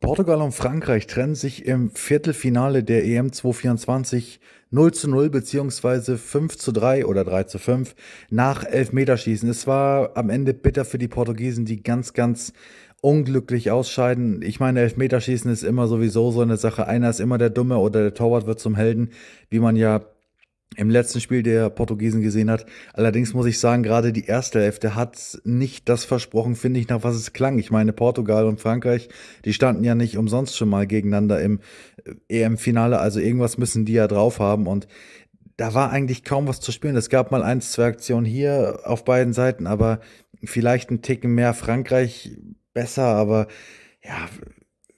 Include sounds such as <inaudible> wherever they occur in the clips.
Portugal und Frankreich trennen sich im Viertelfinale der EM 224 0 zu 0 beziehungsweise 5 zu 3 oder 3 zu 5 nach Elfmeterschießen. Es war am Ende bitter für die Portugiesen, die ganz, ganz unglücklich ausscheiden. Ich meine, Elfmeterschießen ist immer sowieso so eine Sache. Einer ist immer der Dumme oder der Torwart wird zum Helden, wie man ja im letzten Spiel der Portugiesen gesehen hat. Allerdings muss ich sagen, gerade die erste Hälfte hat nicht das versprochen, finde ich, nach was es klang. Ich meine, Portugal und Frankreich, die standen ja nicht umsonst schon mal gegeneinander im äh, EM-Finale. Also irgendwas müssen die ja drauf haben. Und da war eigentlich kaum was zu spielen. Es gab mal eins, zwei Aktionen hier auf beiden Seiten, aber vielleicht ein Ticken mehr Frankreich besser, aber ja,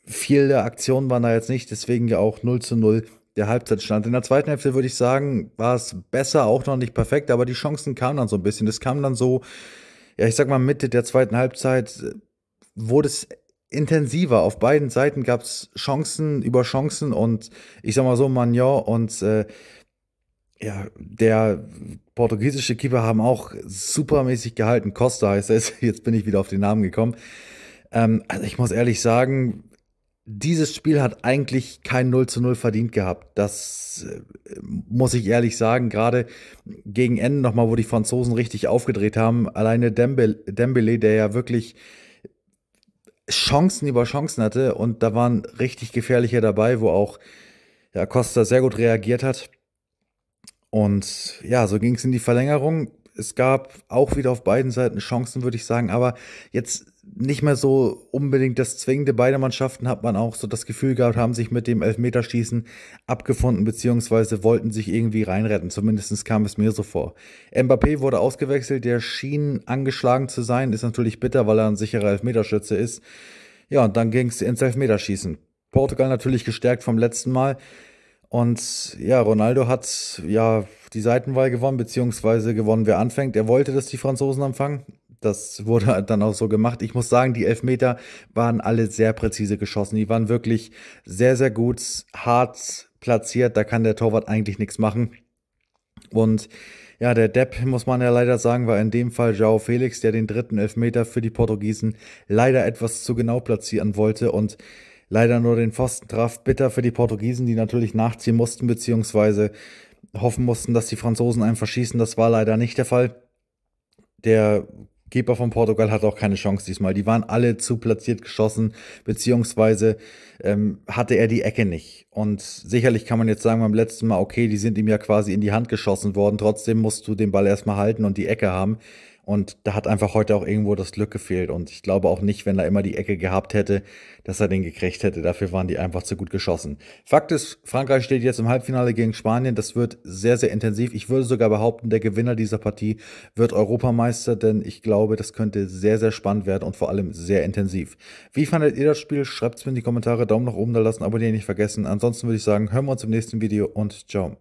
viele Aktionen waren da jetzt nicht, deswegen ja auch 0 zu 0 der Halbzeitstand. In der zweiten Hälfte würde ich sagen, war es besser, auch noch nicht perfekt, aber die Chancen kamen dann so ein bisschen. Das kam dann so, ja, ich sag mal, Mitte der zweiten Halbzeit äh, wurde es intensiver. Auf beiden Seiten gab es Chancen über Chancen und ich sag mal so, Magnon und äh, ja, der portugiesische Keeper haben auch supermäßig gehalten. Costa heißt es. <laughs> Jetzt bin ich wieder auf den Namen gekommen. Ähm, also ich muss ehrlich sagen, dieses Spiel hat eigentlich kein 0 zu 0 verdient gehabt. Das äh, muss ich ehrlich sagen. Gerade gegen Ende nochmal, wo die Franzosen richtig aufgedreht haben. Alleine Dembele, der ja wirklich Chancen über Chancen hatte und da waren richtig gefährliche dabei, wo auch ja, Costa sehr gut reagiert hat. Und ja, so ging es in die Verlängerung. Es gab auch wieder auf beiden Seiten Chancen, würde ich sagen, aber jetzt nicht mehr so unbedingt das Zwingende. Beide Mannschaften hat man auch so das Gefühl gehabt, haben sich mit dem Elfmeterschießen abgefunden, beziehungsweise wollten sich irgendwie reinretten. Zumindest kam es mir so vor. Mbappé wurde ausgewechselt, der schien angeschlagen zu sein. Ist natürlich bitter, weil er ein sicherer Elfmeterschütze ist. Ja, und dann ging es ins Elfmeterschießen. Portugal natürlich gestärkt vom letzten Mal. Und ja, Ronaldo hat ja die Seitenwahl gewonnen, beziehungsweise gewonnen, wer anfängt. Er wollte, dass die Franzosen anfangen. Das wurde halt dann auch so gemacht. Ich muss sagen, die Elfmeter waren alle sehr präzise geschossen. Die waren wirklich sehr, sehr gut, hart platziert. Da kann der Torwart eigentlich nichts machen. Und ja, der Depp, muss man ja leider sagen, war in dem Fall João Felix, der den dritten Elfmeter für die Portugiesen leider etwas zu genau platzieren wollte und leider nur den Pfosten traf. Bitter für die Portugiesen, die natürlich nachziehen mussten, beziehungsweise hoffen mussten, dass die Franzosen einen verschießen. Das war leider nicht der Fall. Der Geber von Portugal hatte auch keine Chance diesmal. Die waren alle zu platziert geschossen, beziehungsweise ähm, hatte er die Ecke nicht. Und sicherlich kann man jetzt sagen beim letzten Mal, okay, die sind ihm ja quasi in die Hand geschossen worden. Trotzdem musst du den Ball erstmal halten und die Ecke haben. Und da hat einfach heute auch irgendwo das Glück gefehlt. Und ich glaube auch nicht, wenn er immer die Ecke gehabt hätte, dass er den gekriegt hätte. Dafür waren die einfach zu gut geschossen. Fakt ist, Frankreich steht jetzt im Halbfinale gegen Spanien. Das wird sehr, sehr intensiv. Ich würde sogar behaupten, der Gewinner dieser Partie wird Europameister, denn ich glaube, das könnte sehr, sehr spannend werden und vor allem sehr intensiv. Wie fandet ihr das Spiel? Schreibt es mir in die Kommentare. Daumen nach oben da lassen, abonnieren nicht vergessen. Ansonsten würde ich sagen, hören wir uns im nächsten Video und ciao.